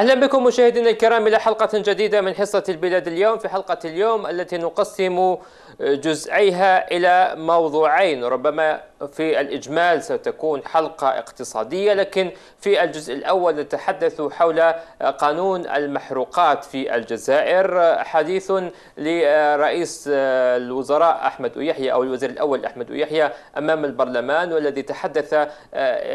أهلا بكم مشاهدينا الكرام إلى حلقة جديدة من حصة البلاد اليوم في حلقة اليوم التي نقسم جزئيها إلى موضوعين ربما في الإجمال ستكون حلقة اقتصادية لكن في الجزء الأول نتحدث حول قانون المحروقات في الجزائر حديث لرئيس الوزراء أحمد يحيى أو الوزير الأول أحمد يحيى أمام البرلمان والذي تحدث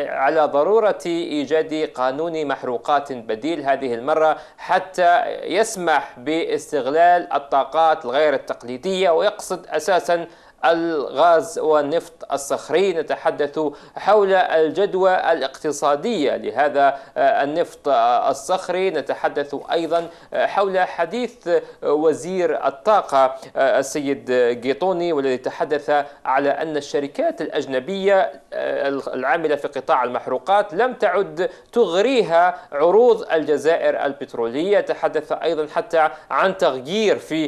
على ضرورة إيجاد قانون محروقات بديل هذه المرة حتى يسمح باستغلال الطاقات الغير التقليدية ويقصد أساساً الغاز والنفط الصخري نتحدث حول الجدوى الاقتصادية لهذا آه، النفط آه، الصخري نتحدث أيضا آه، حول حديث وزير الطاقة السيد جيطوني والذي تحدث على أن الشركات الأجنبية العاملة في قطاع المحروقات لم تعد تغريها عروض الجزائر البترولية تحدث أيضا حتى عن تغيير في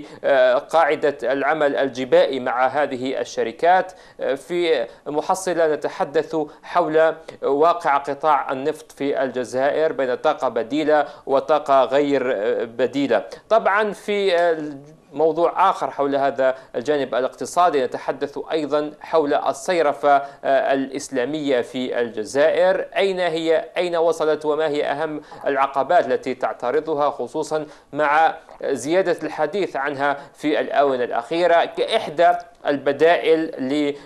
قاعدة العمل الجبائي مع هذه الشركات آه، في محصلة نتحدث حول واقع قطاع النفط في الجزائر بين طاقة بديلة وطاقة غير آه، بديلة طبعا في آه، موضوع آخر حول هذا الجانب الاقتصادي نتحدث أيضا حول الصيرفة آه، الإسلامية في الجزائر أين هي أين وصلت وما هي أهم العقبات التي تعترضها خصوصا مع زيادة الحديث عنها في الآونة الأخيرة كإحدى البدائل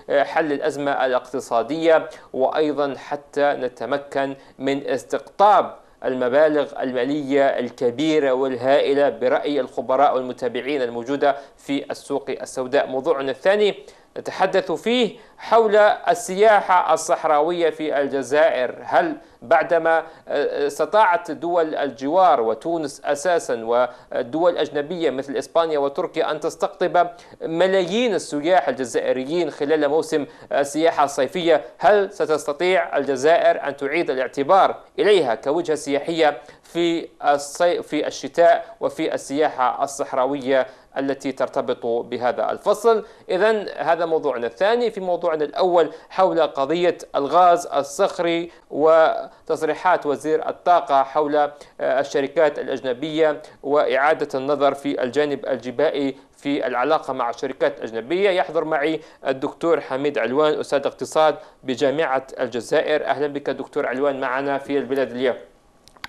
لحل الأزمة الاقتصادية وأيضا حتى نتمكن من استقطاب المبالغ المالية الكبيرة والهائلة برأي الخبراء والمتابعين الموجودة في السوق السوداء موضوعنا الثاني نتحدث فيه حول السياحة الصحراوية في الجزائر هل بعدما آه، آه، استطاعت دول الجوار وتونس أساسا والدول الأجنبية مثل إسبانيا وتركيا أن تستقطب ملايين السياح الجزائريين خلال موسم السياحة الصيفية هل ستستطيع الجزائر أن تعيد الاعتبار إليها كوجهة سياحية في الصي... في الشتاء وفي السياحة الصحراوية التي ترتبط بهذا الفصل إذا هذا موضوعنا الثاني في موضوعنا الأول حول قضية الغاز الصخري وتصريحات وزير الطاقة حول آه، الشركات الأجنبية وإعادة النظر في الجانب الجبائي في العلاقة مع الشركات الأجنبية يحضر معي الدكتور حميد علوان أستاذ اقتصاد بجامعة الجزائر أهلا بك دكتور علوان معنا في البلاد اليوم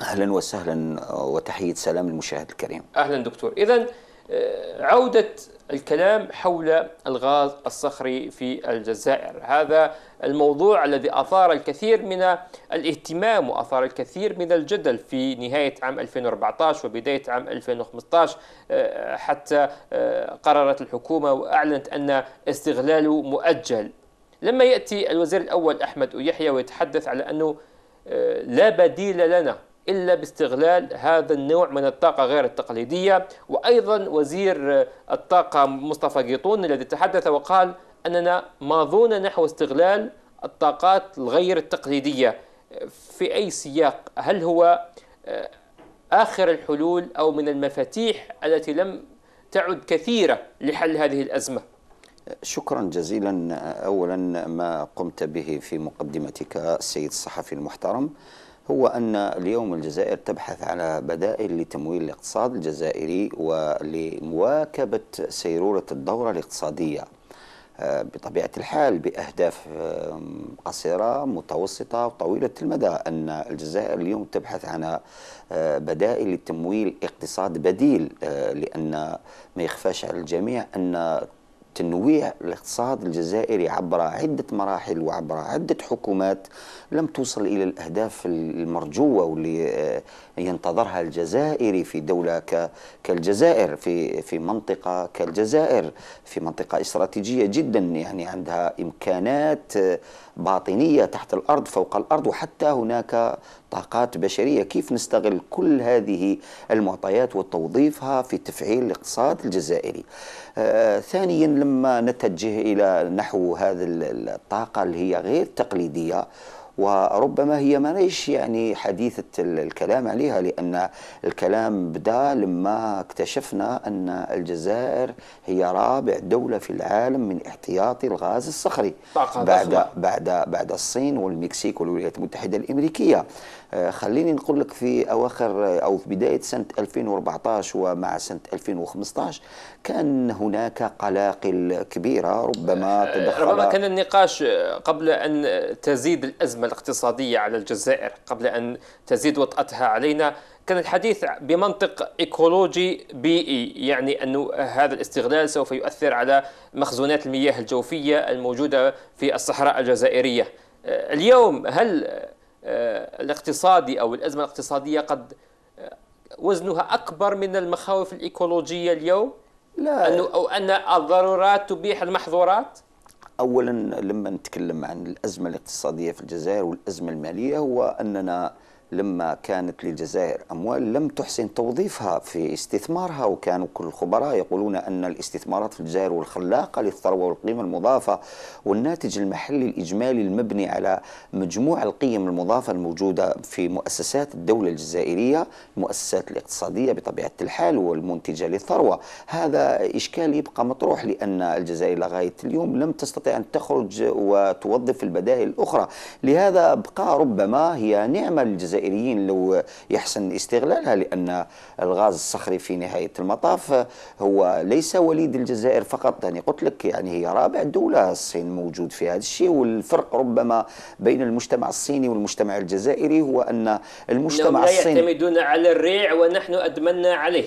اهلا وسهلا آه، وتحيه سلام للمشاهد الكريم. اهلا دكتور، اذا آه، عوده الكلام حول الغاز الصخري في الجزائر، هذا الموضوع الذي اثار الكثير من الاهتمام واثار الكثير من الجدل في نهايه عام 2014 وبدايه عام 2015 آه، حتى قررت الحكومه واعلنت ان استغلاله مؤجل. لما ياتي الوزير الاول احمد يحيى ويتحدث على انه لا بديل لنا إلا باستغلال هذا النوع من الطاقة غير التقليدية وأيضا وزير آه، الطاقة مصطفى قيطون الذي تحدث وقال أننا ماضون نحو استغلال الطاقات الغير التقليدية في أي سياق هل هو آه، آخر الحلول أو من المفاتيح التي لم تعد كثيرة لحل هذه الأزمة شكرا جزيلا أولا ما قمت به في مقدمتك السيد الصحفي المحترم هو أن اليوم الجزائر تبحث على بدائل لتمويل الاقتصاد الجزائري ولمواكبة سيرورة الدورة الاقتصادية آه، بطبيعة الحال بأهداف قصيرة متوسطة وطويلة المدى أن الجزائر اليوم تبحث عن آه، بدائل لتمويل اقتصاد بديل آه، لأن ما يخفاش على الجميع أن تنويع الاقتصاد الجزائري عبر عدة مراحل وعبر عدة حكومات لم توصل إلى الأهداف المرجوة واللي آه، ينتظرها الجزائري في دولة كالجزائر في في منطقة كالجزائر في منطقة استراتيجية جدا يعني عندها إمكانات آه، باطنية تحت الأرض فوق الأرض وحتى هناك طاقات بشرية كيف نستغل كل هذه المعطيات وتوظيفها في تفعيل الاقتصاد الجزائري آه، ثانيا لما نتجه إلى نحو هذه الطاقة اللي هي غير تقليدية وربما هي مانيش يعني حديثة الكلام عليها لأن الكلام بدا لما اكتشفنا أن الجزائر هي رابع دولة في العالم من احتياطي الغاز الصخري بعد, بعد, بعد الصين والمكسيك والولايات المتحدة الأمريكية آه، خليني نقول لك في اواخر آه، او في بدايه سنه 2014 ومع سنه 2015 كان هناك قلاقل كبيره ربما آه، تدخل ربما كان النقاش قبل ان تزيد الازمه الاقتصاديه على الجزائر قبل ان تزيد وطأتها علينا كان الحديث بمنطق ايكولوجي بيئي يعني انه هذا الاستغلال سوف يؤثر على مخزونات المياه الجوفية الموجودة في الصحراء الجزائرية اليوم هل آه، الاقتصادي أو الأزمة الاقتصادية قد آه، وزنها أكبر من المخاوف الإيكولوجية اليوم لا أنه أو أن الضرورات تبيح المحظورات أولا لما نتكلم عن الأزمة الاقتصادية في الجزائر والأزمة المالية هو أننا لما كانت للجزائر أموال لم تحسن توظيفها في استثمارها وكانوا كل الخبراء يقولون أن الاستثمارات في الجزائر والخلاقة للثروة والقيمة المضافة والناتج المحلي الإجمالي المبني على مجموع القيم المضافة الموجودة في مؤسسات الدولة الجزائرية المؤسسات الاقتصادية بطبيعة الحال والمنتجة للثروة هذا إشكال يبقى مطروح لأن الجزائر لغاية اليوم لم تستطيع أن تخرج وتوظف البدائل الأخرى لهذا بقى ربما هي نعمة للجزائر الجزائريين لو يحسن استغلالها لأن الغاز الصخري في نهاية المطاف هو ليس وليد الجزائر فقط يعني قلت لك يعني هي رابع دولة الصين موجود في هذا الشيء والفرق ربما بين المجتمع الصيني والمجتمع الجزائري هو أن المجتمع الصيني لا يعتمدون على الريع ونحن أدمنا عليه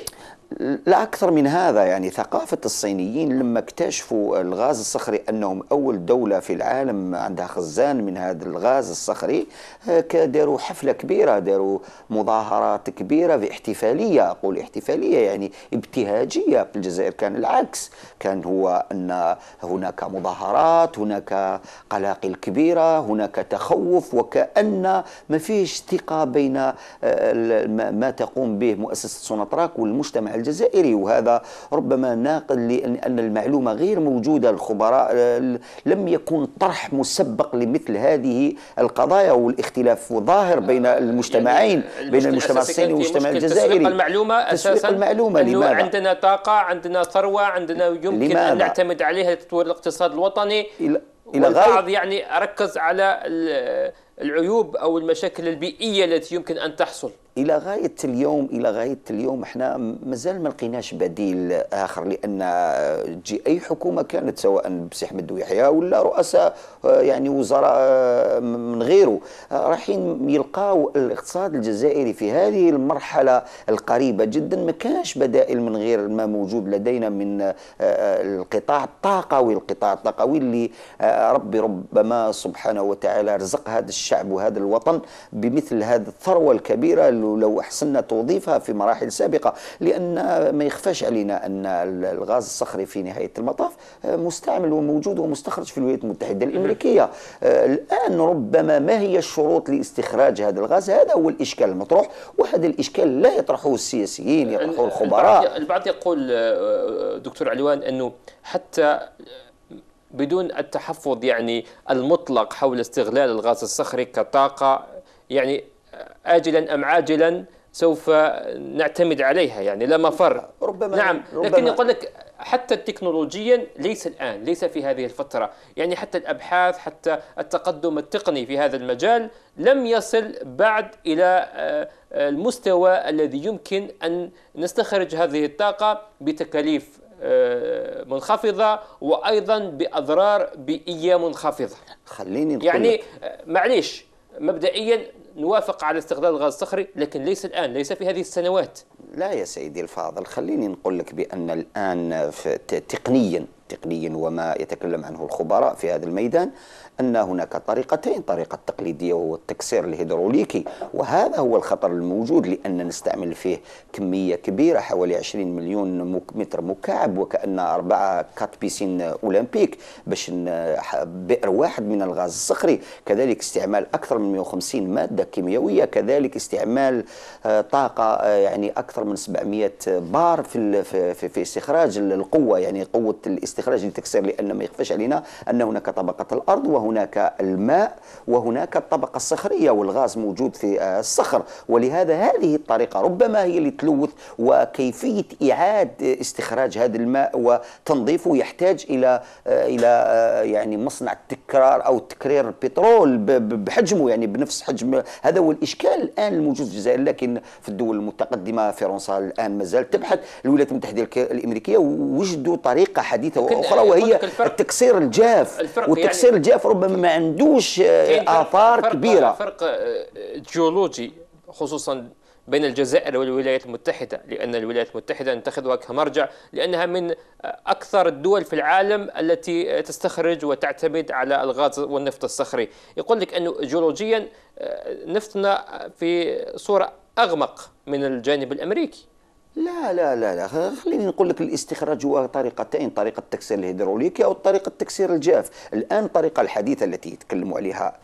لا أكثر من هذا يعني ثقافة الصينيين لما اكتشفوا الغاز الصخري أنهم أول دولة في العالم عندها خزان من هذا الغاز الصخري آه، داروا حفلة كبيرة داروا مظاهرات كبيرة في احتفالية أقول احتفالية يعني ابتهاجية في الجزائر كان العكس كان هو أن هناك مظاهرات هناك قلاقل كبيرة هناك تخوف وكأن ما فيش ثقة بين آه، ما تقوم به مؤسسة سونطراك والمجتمع الجزائري وهذا ربما ناقل لأن المعلومة غير موجودة الخبراء آه، لم يكن طرح مسبق لمثل هذه القضايا والاختلاف ظاهر بين آه، يعني المجتمعين يعني بين المجتمع الصيني والمجتمع الجزائري تسويق المعلومة أساسا المعلومة لماذا؟ عندنا طاقة عندنا ثروة عندنا يمكن لماذا؟ أن نعتمد عليها لتطوير الاقتصاد الوطني إلى البعض يعني ركز على العيوب أو المشاكل البيئية التي يمكن أن تحصل الى غايه اليوم الى غايه اليوم احنا مازال ما لقيناش بديل اخر لان تجي اي حكومه كانت سواء بسي احمد ويحيى ولا رؤساء آه، يعني وزراء آه، من غيره آه، رايحين يلقاو الاقتصاد الجزائري في هذه المرحله القريبه جدا ما كانش بدائل من غير ما موجود لدينا من القطاع الطاقوي القطاع الطاقوي اللي ربي ربما سبحانه وتعالى رزق هذا الشعب وهذا الوطن بمثل هذه الثروه الكبيره قالوا لو أحسننا توظيفها في مراحل سابقة لأن ما يخفاش علينا أن الغاز الصخري في نهاية المطاف مستعمل وموجود ومستخرج في الولايات المتحدة الأمريكية آه، الآن ربما ما هي الشروط لاستخراج هذا الغاز هذا هو الإشكال المطروح وهذا الإشكال لا يطرحه السياسيين يطرحه الخبراء البعض يقول آه، آه، دكتور علوان أنه حتى بدون التحفظ يعني المطلق حول استغلال الغاز الصخري كطاقة يعني آجلا أم عاجلا سوف نعتمد عليها يعني لا مفر ربما نعم ربما لكن يقول لك حتى تكنولوجيا ليس الآن ليس في هذه الفترة يعني حتى الأبحاث حتى التقدم التقني في هذا المجال لم يصل بعد إلى آه، المستوى الذي يمكن أن نستخرج هذه الطاقة بتكاليف آه، منخفضة وأيضا بأضرار بيئية منخفضة خليني يعني آه، معليش مبدئيا نوافق على استخدام الغاز الصخري لكن ليس الآن ليس في هذه السنوات لا يا سيدي الفاضل خليني نقول لك بأن الآن تقنيا تقنيا وما يتكلم عنه الخبراء في هذا الميدان أن هناك طريقتين طريقة تقليدية وهو التكسير الهيدروليكي وهذا هو الخطر الموجود لان نستعمل فيه كمية كبيرة حوالي 20 مليون متر مكعب وكأن أربعة كات بيسين أولمبيك باش بئر واحد من الغاز الصخري كذلك استعمال أكثر من 150 مادة كيميائية كذلك استعمال آه، طاقة آه، يعني أكثر من 700 بار في في, في استخراج القوة يعني قوة الاستخراج استخراج لتكسير لان ما يخفاش علينا ان هناك طبقه الارض وهناك الماء وهناك الطبقه الصخريه والغاز موجود في الصخر ولهذا هذه الطريقه ربما هي اللي تلوث وكيفيه اعاده استخراج هذا الماء وتنظيفه يحتاج الى الى يعني مصنع تكرار او تكرير البترول بحجمه يعني بنفس حجم هذا هو الاشكال الان الموجود في الجزائر لكن في الدول المتقدمه فرنسا الان زالت تبحث الولايات المتحده الامريكيه وجدوا طريقه حديثه اخرى آه، وهي التكسير الجاف يعني والتكسير يعني الجاف ربما ما عندوش آه، اثار فرق كبيره فرق آه، جيولوجي خصوصا بين الجزائر والولايات المتحدة لأن الولايات المتحدة نتخذها كمرجع لأنها من أكثر الدول في العالم التي تستخرج وتعتمد على الغاز والنفط الصخري يقول لك أنه جيولوجيا نفطنا في صورة أغمق من الجانب الأمريكي لا لا لا لا خليني نقول لك الاستخراج هو طريقتين طريقه التكسير الهيدروليكي او طريقه التكسير الجاف الان الطريقه الحديثه التي يتكلموا عليها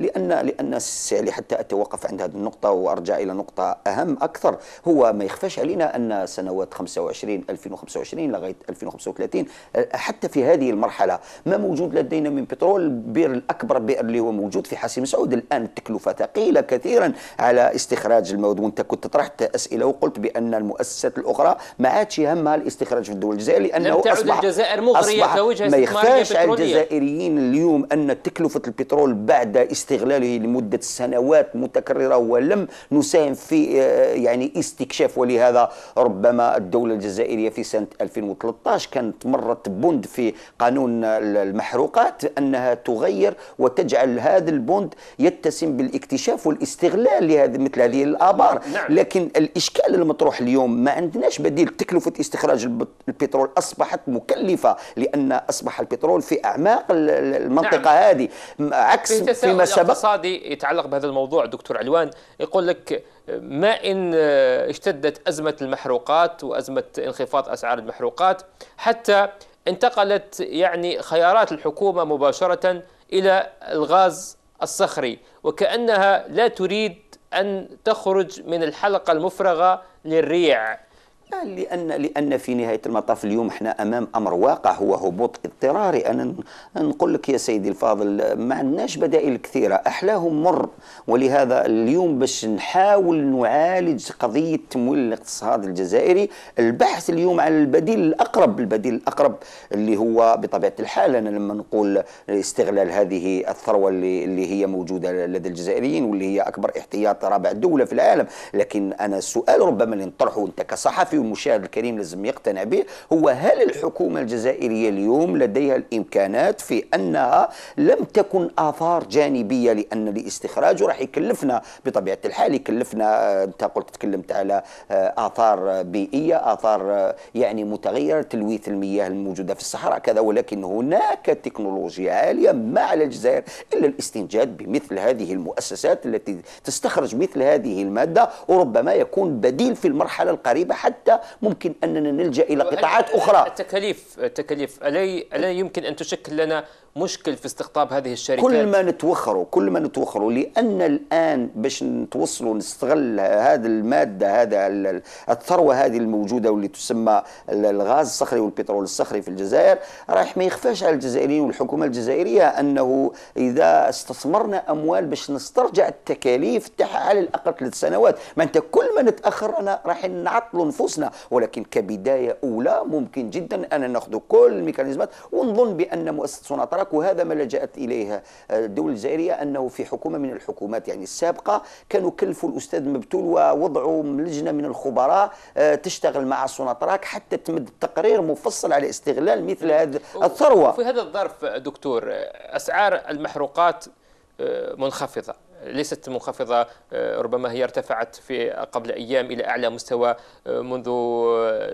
لان لان سالي حتى اتوقف عند هذه النقطه وارجع الى نقطه اهم اكثر هو ما يخفاش علينا ان سنوات 25 2025 لغايه 2035 آه، حتى في هذه المرحله ما موجود لدينا من بترول البئر الاكبر بئر اللي هو موجود في حاسم سعود الان التكلفه ثقيله كثيرا على استخراج المواد وانت كنت طرحت اسئله وقلت بان المؤسسات الاخرى ما عادش همها الاستخراج في الدول الجزائر لانه لم تعد أصبح الجزائر مغريه كوجهه ما يخفاش على الجزائريين اليوم ان تكلفه البترول بعد استغلاله لمده سنوات متكرره ولم نساهم في آه، يعني استكشاف ولهذا ربما الدوله الجزائريه في سنه 2013 كانت مرت بند في قانون المحروقات انها تغير وتجعل هذا البند يتسم بالاكتشاف والاستغلال لهذه مثل هذه الابار نعم. لكن الاشكال المطروح اليوم ما عندناش بديل تكلفة استخراج البترول أصبحت مكلفة لأن أصبح البترول في أعماق المنطقة نعم. هذه عكس في فيما سبق اقتصادي يتعلق بهذا الموضوع دكتور علوان يقول لك ما إن اشتدت أزمة المحروقات وأزمة انخفاض أسعار المحروقات حتى انتقلت يعني خيارات الحكومة مباشرة إلى الغاز الصخري وكأنها لا تريد أن تخرج من الحلقة المفرغة للريع لان لان في نهايه المطاف اليوم احنا امام امر واقع هو هبوط اضطراري انا نقول لك يا سيدي الفاضل ما عندناش بدائل كثيره احلاهم مر ولهذا اليوم باش نحاول نعالج قضيه تمويل الاقتصاد الجزائري البحث اليوم عن البديل الاقرب البديل الاقرب اللي هو بطبيعه الحال انا لما نقول استغلال هذه الثروه اللي, اللي هي موجوده لدى الجزائريين واللي هي اكبر احتياط رابع دوله في العالم لكن انا السؤال ربما اللي نطرحه انت كصحفي فيه المشاهد الكريم لازم يقتنع به هو هل الحكومة الجزائرية اليوم لديها الإمكانات في أنها لم تكن آثار جانبية لأن الاستخراج راح يكلفنا بطبيعة الحال يكلفنا أنت قلت تكلمت على آه، آثار بيئية آثار آه، يعني متغيرة تلويث المياه الموجودة في الصحراء كذا ولكن هناك تكنولوجيا عالية ما على الجزائر إلا الاستنجاد بمثل هذه المؤسسات التي تستخرج مثل هذه المادة وربما يكون بديل في المرحلة القريبة حتى حتى ممكن أننا نلجأ إلى قطاعات أخرى التكاليف التكاليف ألا ألا يمكن أن تشكل لنا مشكل في استقطاب هذه الشركات كل ما نتوخروا كل ما نتوخروا لان الان باش نتوصلوا نستغل هذا الماده هذا الثروه هذه الموجوده واللي تسمى الغاز الصخري والبترول الصخري في الجزائر رايح ما يخفاش على الجزائريين والحكومه الجزائريه انه اذا استثمرنا اموال باش نسترجع التكاليف تاعها على الاقل ثلاث سنوات ما انت كل ما نتاخر انا راح نعطلوا نفوسنا ولكن كبدايه اولى ممكن جدا ان ناخذ كل الميكانيزمات ونظن بان مؤسسه سوناتراك العراق وهذا ما لجأت إليها الدولة آه، الجزائرية أنه في حكومة من الحكومات يعني السابقة كانوا كلفوا الأستاذ مبتول ووضعوا لجنة من الخبراء آه، تشتغل مع سوناطراك حتى تمد تقرير مفصل على استغلال مثل هذه الثروة في هذا الظرف دكتور أسعار المحروقات آه، منخفضة ليست منخفضة ربما هي ارتفعت في قبل أيام إلى أعلى مستوى منذ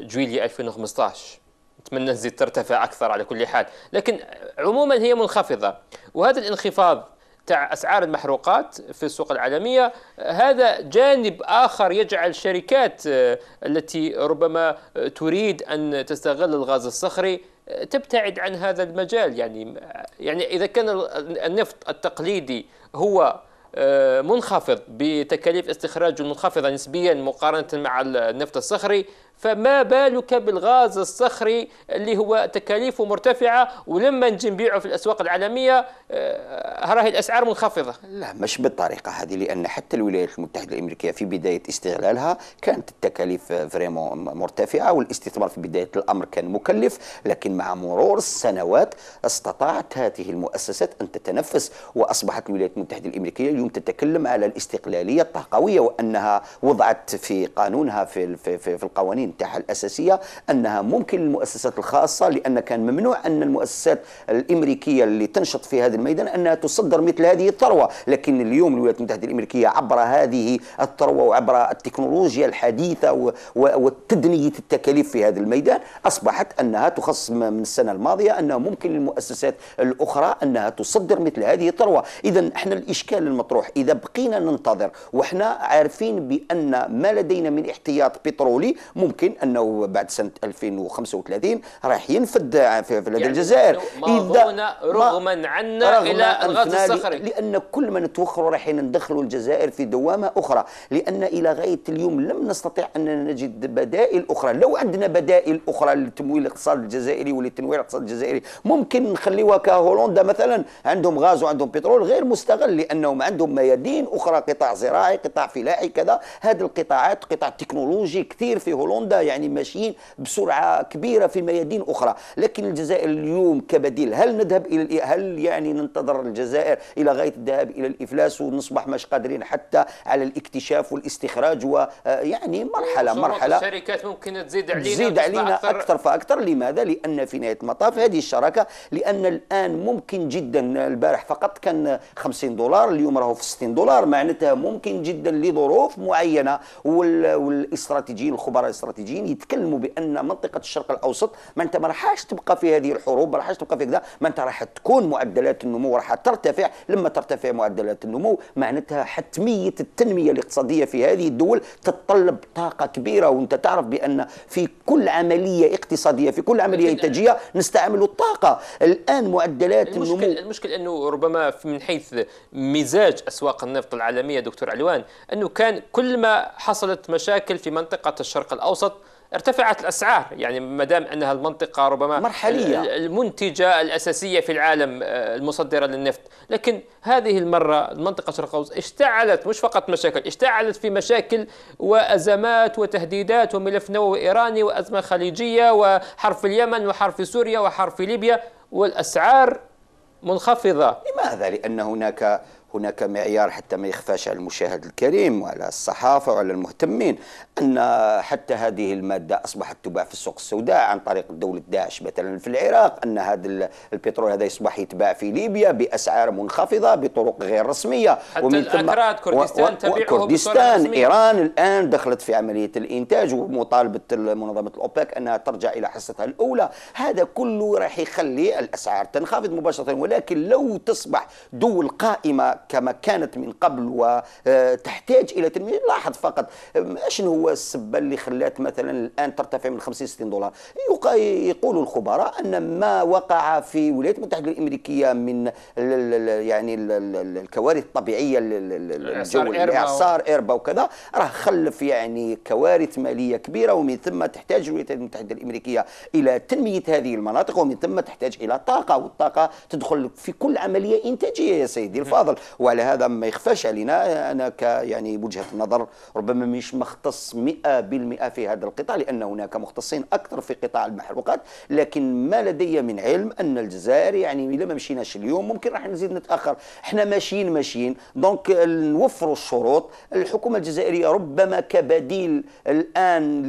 جويلية 2015 نتمنى تزيد ترتفع اكثر على كل حال لكن عموما هي منخفضه وهذا الانخفاض تاع اسعار المحروقات في السوق العالميه هذا جانب اخر يجعل الشركات آه، التي ربما تريد ان تستغل الغاز الصخري آه، تبتعد عن هذا المجال يعني يعني اذا كان النفط التقليدي هو آه، منخفض بتكاليف استخراجه المنخفضه نسبيا مقارنه مع النفط الصخري فما بالك بالغاز الصخري اللي هو تكاليفه مرتفعه ولما نجي نبيعه في الاسواق العالميه آه، راهي الاسعار منخفضه. لا مش بالطريقه هذه لان حتى الولايات المتحده الامريكيه في بدايه استغلالها كانت التكاليف فريمون مرتفعه والاستثمار في بدايه الامر كان مكلف لكن مع مرور السنوات استطاعت هذه المؤسسات ان تتنفس واصبحت الولايات المتحده الامريكيه اليوم تتكلم على الاستقلاليه الطاقويه وانها وضعت في قانونها في في, في القوانين المتاحة الأساسية أنها ممكن للمؤسسات الخاصة لأن كان ممنوع أن المؤسسات الأمريكية اللي تنشط في هذا الميدان أنها تصدر مثل هذه الثروة لكن اليوم الولايات المتحدة الأمريكية عبر هذه الثروة وعبر التكنولوجيا الحديثة وتدنية التكاليف في هذا الميدان أصبحت أنها تخصص من السنة الماضية أنه ممكن للمؤسسات الأخرى أنها تصدر مثل هذه الثروة إذا احنا الإشكال المطروح إذا بقينا ننتظر وإحنا عارفين بأن ما لدينا من احتياط بترولي ممكن ممكن انه بعد سنه 2035 راح ينفد في لدى يعني الجزائر اذا رغما عنا الى الغاز الصخري لان كل ما نتوخروا رايحين ندخلوا الجزائر في دوامه اخرى لان الى غايه اليوم لم نستطع ان نجد بدائل اخرى لو عندنا بدائل اخرى لتمويل الاقتصاد الجزائري ولتنوير الاقتصاد الجزائري ممكن نخليوها كهولندا مثلا عندهم غاز وعندهم بترول غير مستغل لانهم عندهم ميادين اخرى قطاع زراعي قطاع فلاحي كذا هذه القطاعات قطاع تكنولوجي كثير في هولندا هولندا يعني ماشيين بسرعه كبيره في ميادين اخرى لكن الجزائر اليوم كبديل هل نذهب الى هل يعني ننتظر الجزائر الى غايه الذهاب الى الافلاس ونصبح مش قادرين حتى على الاكتشاف والاستخراج ويعني مرحله مرحله الشركات ممكن تزيد علينا تزيد علينا أكثر, اكثر فاكثر لماذا لان في نهايه المطاف هذه الشراكه لان الان ممكن جدا البارح فقط كان 50 دولار اليوم راهو في 60 دولار معناتها ممكن جدا لظروف معينه والاستراتيجيين الخبراء الاستراتيجيين الاستراتيجيين يتكلموا بان منطقه الشرق الاوسط ما انت ما راحاش تبقى في هذه الحروب ما راحاش تبقى في كذا ما انت راح تكون معدلات النمو راح ترتفع لما ترتفع معدلات النمو معناتها حتميه التنميه الاقتصاديه في هذه الدول تتطلب طاقه كبيره وانت تعرف بان في كل عمليه اقتصاديه في كل عمليه انتاجيه نستعمل الطاقه الان معدلات النمو المشكل انه ربما من حيث مزاج اسواق النفط العالميه دكتور علوان انه كان كل ما حصلت مشاكل في منطقه الشرق الاوسط ارتفعت الاسعار يعني ما دام انها المنطقه ربما مرحليه المنتجه الاساسيه في العالم آه، المصدره للنفط لكن هذه المره المنطقه شرق الاوسط اشتعلت مش فقط مشاكل اشتعلت في مشاكل وازمات وتهديدات وملف نووي ايراني وازمه خليجيه وحرب اليمن وحرب سوريا وحرب ليبيا والاسعار منخفضه لماذا لان هناك هناك معيار حتى ما يخفاش على المشاهد الكريم وعلى الصحافة وعلى المهتمين أن حتى هذه المادة أصبحت تباع في السوق السوداء عن طريق دولة داعش مثلا في العراق أن هذا البترول هذا يصبح يتباع في ليبيا بأسعار منخفضة بطرق غير رسمية حتى ومن ثم كردستان و... تبيعه كردستان إيران الآن دخلت في عملية الإنتاج ومطالبة منظمة الأوبك أنها ترجع إلى حصتها الأولى هذا كله راح يخلي الأسعار تنخفض مباشرة ولكن لو تصبح دول قائمة كما كانت من قبل وتحتاج الى تنميه لاحظ فقط شنو هو السبه اللي خلات مثلا الان ترتفع من 50 60 دولار يقول الخبراء ان ما وقع في الولايات المتحده الامريكيه من يعني الكوارث الطبيعيه الجو الاعصار اربا وكذا راه خلف يعني كوارث ماليه كبيره ومن ثم تحتاج الولايات المتحده الامريكيه الى تنميه هذه المناطق ومن ثم تحتاج الى طاقه والطاقه تدخل في كل عمليه انتاجيه يا سيدي الفاضل وعلى هذا ما يخفاش علينا انا ك يعني وجهه النظر ربما مش مختص 100% في هذا القطاع لان هناك مختصين اكثر في قطاع المحروقات لكن ما لدي من علم ان الجزائر يعني الا ما مشيناش اليوم ممكن راح نزيد نتاخر احنا ماشيين ماشيين دونك نوفروا الشروط الحكومه الجزائريه ربما كبديل الان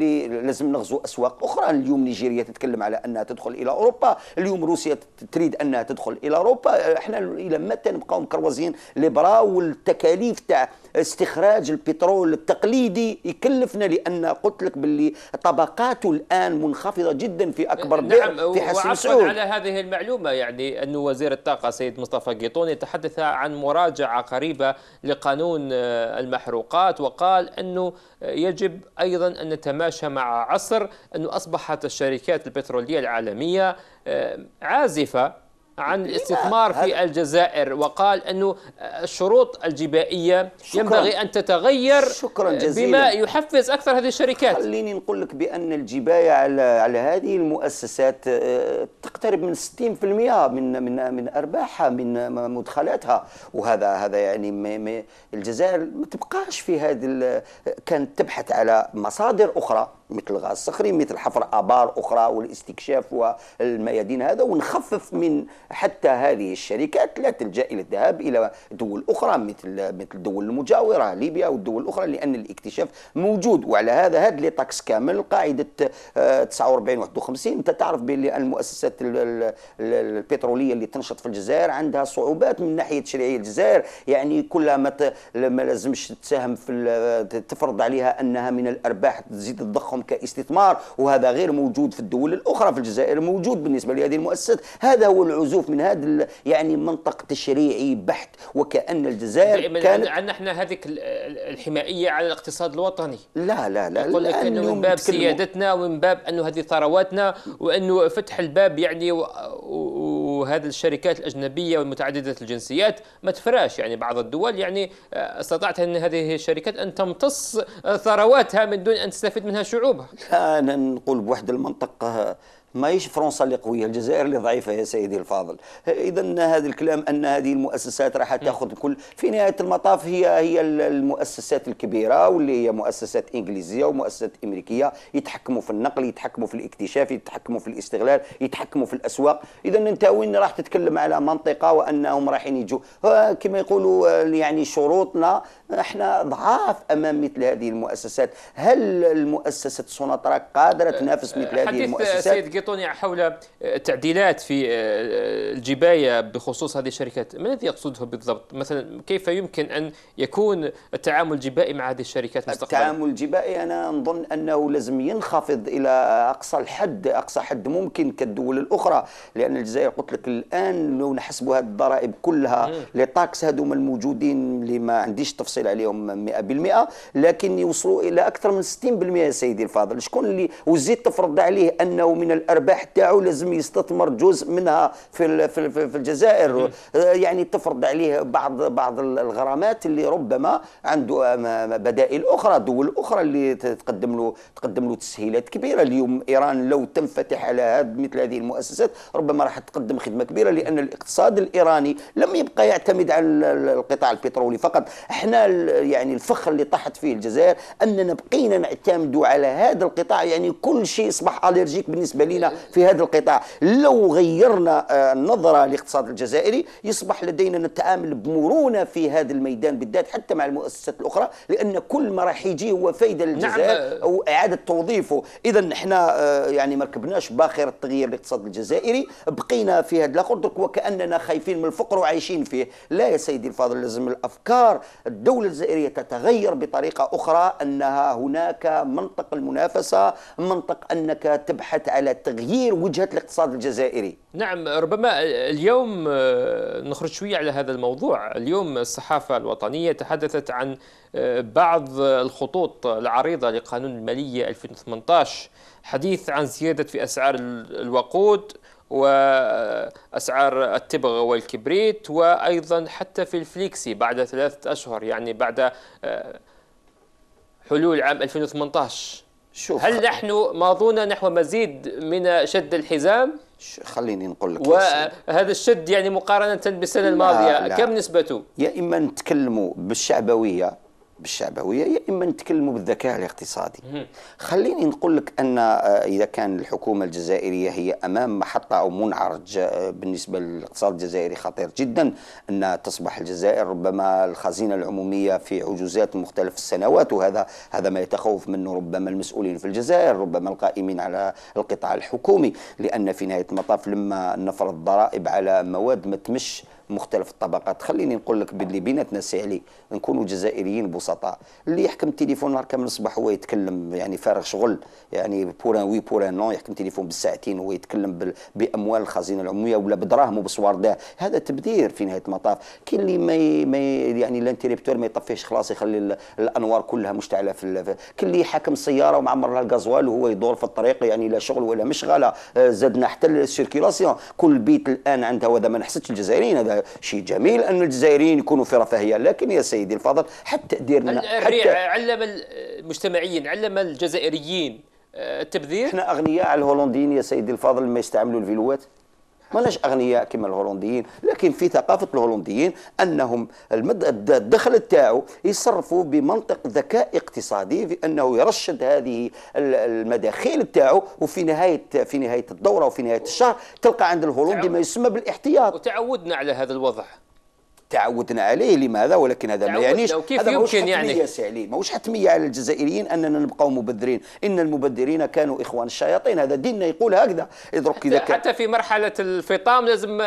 لازم نغزو اسواق اخرى اليوم نيجيريا تتكلم على انها تدخل الى اوروبا اليوم روسيا تريد انها تدخل الى اوروبا احنا الى متى نبقاو مكروزين الابره والتكاليف تاع استخراج البترول التقليدي يكلفنا لان قلت لك باللي طبقاته الان منخفضه جدا في اكبر نعم في حسن سعود على هذه المعلومه يعني انه وزير الطاقه سيد مصطفى قيطون يتحدث عن مراجعه قريبه لقانون آه، المحروقات وقال انه يجب ايضا ان نتماشى مع عصر انه اصبحت الشركات البتروليه العالميه آه، عازفه عن الاستثمار في الجزائر وقال أنه الشروط الجبائية شكرا. ينبغي أن تتغير شكرا جزيلا. بما يحفز أكثر هذه الشركات خليني نقول لك بأن الجباية على, على هذه المؤسسات آه، تقترب من 60% من من من أرباحها من مدخلاتها وهذا هذا يعني الجزائر ما تبقاش في هذه كانت تبحث على مصادر أخرى مثل الغاز الصخري مثل حفر ابار اخرى والاستكشاف والميادين هذا ونخفف من حتى هذه الشركات لا تلجا الى الذهاب الى دول اخرى مثل مثل الدول المجاوره ليبيا والدول الاخرى لان الاكتشاف موجود وعلى هذا هذا لي تاكس كامل قاعده 49 آه، 51 انت تعرف بان المؤسسات البتروليه اللي تنشط في الجزائر عندها صعوبات من ناحيه تشريعيه الجزائر يعني كلها ما لازمش تساهم في تفرض عليها انها من الارباح تزيد تضخم تاعهم كاستثمار وهذا غير موجود في الدول الاخرى في الجزائر موجود بالنسبه لهذه المؤسسات هذا هو العزوف من هذا يعني منطق تشريعي بحت وكأن الجزائر يعني كانت عندنا احنا هذيك الحمائيه على الاقتصاد الوطني لا لا لا يقول لك انه من باب سيادتنا ومن باب انه هذه ثرواتنا وانه فتح الباب يعني وهذه الشركات الاجنبيه والمتعدده الجنسيات ما تفراش يعني بعض الدول يعني آه، استطاعت ان هذه الشركات ان تمتص ثرواتها من دون ان تستفيد منها شعوب صعوبه لا انا نقول بواحد المنطقه ماهيش فرنسا اللي قويه الجزائر اللي ضعيفه يا سيدي الفاضل اذا هذا الكلام ان هذه المؤسسات راح تاخذ كل في نهايه المطاف هي هي المؤسسات الكبيره واللي هي مؤسسات انجليزيه ومؤسسات امريكيه يتحكموا في النقل يتحكموا في الاكتشاف يتحكموا في الاستغلال يتحكموا في الاسواق اذا انت وين راح تتكلم على منطقه وانهم رايحين يجوا آه، كما يقولوا آه، يعني شروطنا احنا ضعاف امام مثل هذه المؤسسات هل المؤسسه سوناطرا قادره آه، تنافس مثل هذه المؤسسات أعطوني حول آه، تعديلات في آه، الجباية بخصوص هذه الشركات ما الذي يقصده بالضبط مثلا كيف يمكن أن يكون التعامل الجبائي مع هذه الشركات مستقبلا التعامل الجبائي أنا نظن أنه لازم ينخفض إلى أقصى الحد أقصى حد ممكن كالدول الأخرى لأن الجزائر قلت لك الآن لو نحسبوا هذه الضرائب كلها لي هذوما الموجودين اللي ما عنديش تفصيل عليهم 100% لكن يوصلوا إلى أكثر من 60% يا سيدي الفاضل شكون اللي وزيد تفرض عليه أنه من الأرض الارباح تاعو لازم يستثمر جزء منها في في الجزائر آه، يعني تفرض عليه بعض بعض الغرامات اللي ربما عنده آه، بدائل اخرى دول اخرى اللي تقدم له تقدم له تسهيلات كبيره اليوم ايران لو تنفتح على هذا مثل هذه المؤسسات ربما راح تقدم خدمه كبيره لان الاقتصاد الايراني لم يبقى يعتمد على القطاع البترولي فقط احنا يعني الفخ اللي طاحت فيه الجزائر اننا بقينا نعتمدوا على هذا القطاع يعني كل شيء اصبح اليرجيك بالنسبه لنا في هذا القطاع لو غيرنا آه، النظرة للاقتصاد الجزائري يصبح لدينا نتعامل بمرونة في هذا الميدان بالذات حتى مع المؤسسات الأخرى لأن كل ما راح يجي هو فايدة نعم، للجزائر نعم. أو إعادة توظيفه إذا احنا آه، يعني ما ركبناش باخر التغيير الاقتصاد الجزائري بقينا في هذا الأخر وكأننا خايفين من الفقر وعايشين فيه لا يا سيدي الفاضل لازم الأفكار الدولة الجزائرية تتغير بطريقة أخرى أنها هناك منطق المنافسة منطق أنك تبحث على تغيير وجهه الاقتصاد الجزائري نعم ربما اليوم آه، نخرج شويه على هذا الموضوع اليوم الصحافه الوطنيه تحدثت عن آه، بعض الخطوط العريضه لقانون الماليه 2018 حديث عن زياده في اسعار الوقود واسعار آه، التبغ والكبريت وايضا حتى في الفليكسي بعد ثلاثه اشهر يعني بعد حلول عام 2018 شوف هل نحن ماضون نحو مزيد من شد الحزام؟ خليني نقول لك وهذا الشد يعني مقارنة بالسنة الماضية لا. لا كم نسبته؟ يا إما نتكلموا بالشعبوية بالشعبويه يا اما نتكلموا بالذكاء الاقتصادي خليني نقول لك ان آه، اذا كان الحكومه الجزائريه هي امام محطه او منعرج آه، بالنسبه للاقتصاد الجزائري خطير جدا ان تصبح الجزائر ربما الخزينه العموميه في عجوزات مختلف السنوات وهذا هذا ما يتخوف منه ربما المسؤولين في الجزائر ربما القائمين على القطاع الحكومي لان في نهايه المطاف لما نفرض ضرائب على مواد ما تمش مختلف الطبقات خليني نقول لك باللي بيناتنا ساهلي نكونوا جزائريين بسطاء اللي يحكم التليفون نهار كامل الصباح هو يتكلم يعني فارغ شغل يعني بوران وي ان نو يحكم التليفون بالساعتين هو يتكلم باموال الخزينه العموميه ولا بدراهم وبصوارده هذا تبذير في نهايه المطاف كي اللي ما ما يعني الانتريبتور ما يطفيش خلاص يخلي الانوار كلها مشتعله في كل اللي حاكم سياره ومعمر لها الغازوال وهو يدور في الطريق يعني لا شغل ولا مشغله آه، زدنا حتى السيركيلاسيون كل بيت الان عندها وهذا ما نحسدش الجزائريين هذا شيء جميل أن الجزائريين يكونوا في رفاهية لكن يا سيدي الفاضل حتى ديرنا حتى علم المجتمعيين علم الجزائريين آه، التبذير احنا أغنياء على الهولنديين يا سيدي الفاضل ما يستعملوا الفيلوات ماناش اغنياء كما الهولنديين لكن في ثقافه الهولنديين انهم الدخل تاعو يصرفوا بمنطق ذكاء اقتصادي في انه يرشد هذه المداخيل تاعو وفي نهايه في نهايه الدوره وفي نهايه الشهر تلقى عند الهولندي ما يسمى بالاحتياط وتعودنا على هذا الوضع تعودنا عليه لماذا ولكن هذا ما يعنيش هذا يمكن يعني سعلي ما ماهوش حتميه على الجزائريين اننا نبقاو مبذرين ان المبذرين كانوا اخوان الشياطين هذا ديننا يقول هكذا يضرب اذا كان حتى في مرحله الفطام لازم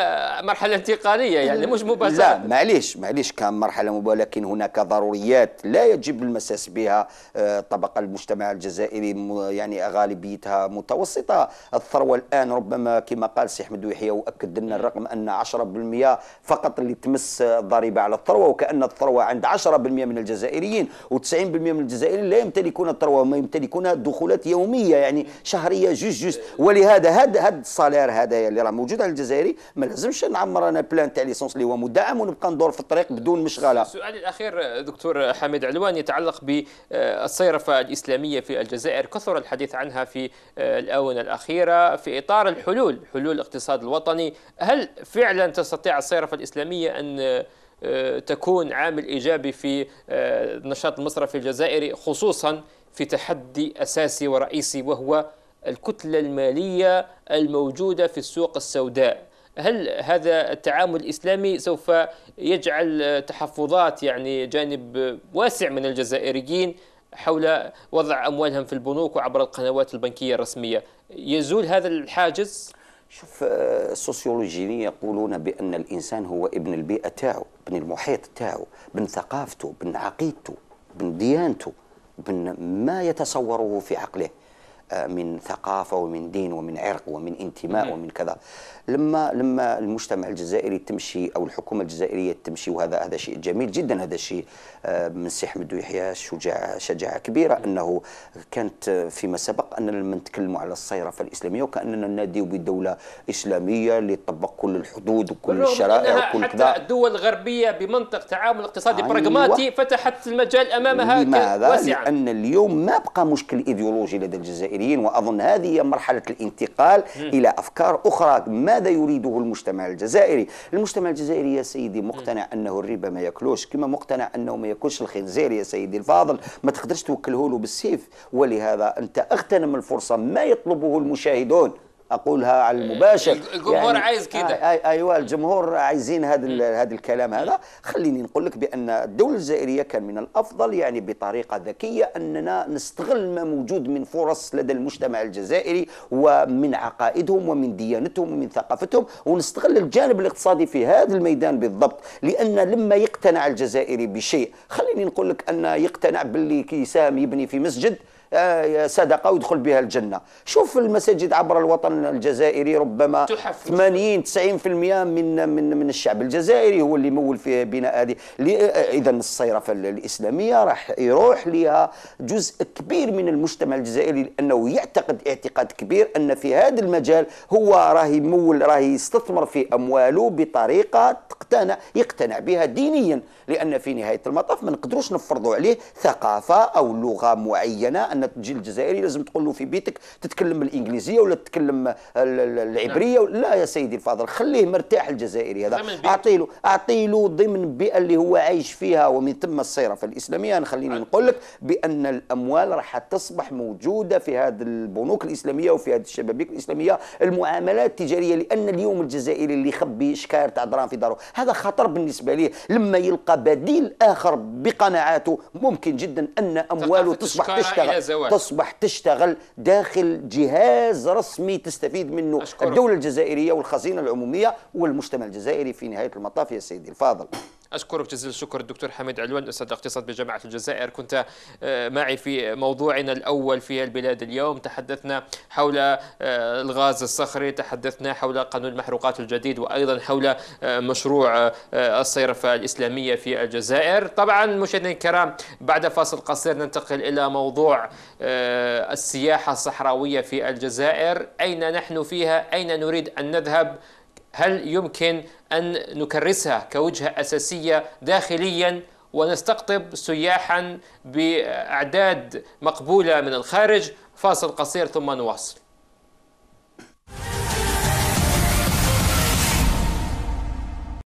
مرحله انتقاليه يعني مش مباشره لا معليش معليش كان مرحله مباشره لكن هناك ضروريات لا يجب المساس بها آه، طبقه المجتمع الجزائري يعني غالبيتها متوسطه الثروه الان ربما كما قال سي احمد يحيى واكد لنا الرقم ان 10% فقط اللي تمس الضريبة على الثروة وكأن الثروة عند 10% من الجزائريين و90% من الجزائريين لا يمتلكون الثروة وما يمتلكون دخولات يومية يعني شهرية جوج جوج ولهذا هاد هاد الصالير هذايا اللي راه موجود على الجزائري ما لازمش نعمر انا بلان تاع ليسونس اللي هو مدعم ونبقى ندور في الطريق بدون مشغلة سؤالي الأخير دكتور حميد علوان يتعلق بالصيرفة الإسلامية في الجزائر كثر الحديث عنها في الآونة الأخيرة في إطار الحلول حلول الاقتصاد الوطني هل فعلا تستطيع الصيرفة الإسلامية أن تكون عامل إيجابي في النشاط آه، المصرفي الجزائري خصوصا في تحدي أساسي ورئيسي وهو الكتلة المالية الموجودة في السوق السوداء هل هذا التعامل الاسلامي سوف يجعل تحفظات يعني جانب واسع من الجزائريين حول وضع اموالهم في البنوك وعبر القنوات البنكيه الرسميه يزول هذا الحاجز شوف آه، السوسيولوجيين يقولون بأن الإنسان هو ابن البيئة تاعو ابن المحيط تاعو ابن ثقافته ابن عقيدته ابن ديانته ابن ما يتصوره في عقله من ثقافه ومن دين ومن عرق ومن انتماء ومن كذا لما لما المجتمع الجزائري تمشي او الحكومه الجزائريه تمشي وهذا هذا شيء جميل جدا هذا الشيء آه، من سي احمد يحيى شجاع شجاعه كبيره انه كانت آه، فيما سبق اننا لما نتكلموا على الصيرفه الاسلاميه وكاننا ننادي بدوله اسلاميه اللي تطبق كل الحدود وكل الشرائع وكل كذا حتى الدول الغربيه بمنطق تعامل اقتصادي أيوة. براغماتي فتحت المجال امامها لماذا؟ واسعا لان اليوم ما بقى مشكل ايديولوجي لدى الجزائر الجزائريين وأظن هذه هي مرحلة الانتقال م. إلى أفكار أخرى ماذا يريده المجتمع الجزائري المجتمع الجزائري يا سيدي مقتنع م. أنه الربا ما ياكلوش كما مقتنع أنه ما ياكلش الخنزير يا سيدي الفاضل ما تقدرش توكله له بالسيف ولهذا أنت اغتنم الفرصة ما يطلبه المشاهدون اقولها على إيه، المباشر إيه، الجمهور يعني عايز كده آه، آه، ايوه الجمهور عايزين هذا هذا الكلام هذا خليني نقول لك بان الدوله الجزائريه كان من الافضل يعني بطريقه ذكيه اننا نستغل ما موجود من فرص لدى المجتمع الجزائري ومن عقائدهم ومن ديانتهم ومن ثقافتهم ونستغل الجانب الاقتصادي في هذا الميدان بالضبط لان لما يقتنع الجزائري بشيء خليني نقول لك ان يقتنع باللي كيساهم يبني في مسجد آه، صدقه ويدخل بها الجنه شوف المساجد عبر الوطن الجزائري ربما 80 90% من من من الشعب الجزائري هو اللي مول في بناء هذه آه، اذا الصيرفه الاسلاميه راح يروح لها جزء كبير من المجتمع الجزائري لانه يعتقد اعتقاد كبير ان في هذا المجال هو راه يمول راه يستثمر في امواله بطريقه تقتنع يقتنع بها دينيا لان في نهايه المطاف ما نقدروش نفرضوا عليه ثقافه او لغه معينه ان تجي الجزائري لازم تقول له في بيتك تتكلم الانجليزيه ولا تتكلم العبريه نعم. لا يا سيدي الفاضل خليه مرتاح الجزائري هذا اعطي له اعطي له ضمن البيئه اللي هو عايش فيها ومن ثم الصيرفه الاسلاميه خليني نقول لك بان الاموال راح تصبح موجوده في هذه البنوك الاسلاميه وفي هذه الشبابيك الاسلاميه المعاملات التجاريه لان اليوم الجزائري اللي يخبي شكاير تاع درهم في داره هذا خطر بالنسبه ليه لما يلقى بديل اخر بقناعاته ممكن جدا ان امواله تصبح تشتغل زوال تصبح تشتغل داخل جهاز رسمي تستفيد منه أشكرك. الدولة الجزائرية والخزينة العمومية والمجتمع الجزائري في نهاية المطاف يا سيدي الفاضل أشكرك جزيل الشكر الدكتور حميد علوان أستاذ اقتصاد بجامعة الجزائر كنت آه، معي في موضوعنا الأول في البلاد اليوم تحدثنا حول آه، الغاز الصخري تحدثنا حول قانون المحروقات الجديد وأيضا حول آه، مشروع الصيرفة الإسلامية في الجزائر طبعا مشاهدينا الكرام بعد فاصل قصير ننتقل إلى موضوع السياحة الصحراوية في الجزائر أين نحن فيها أين نريد أن نذهب هل يمكن أن نكرسها كوجهة أساسية داخليا ونستقطب سياحا بأعداد مقبولة من الخارج فاصل قصير ثم نواصل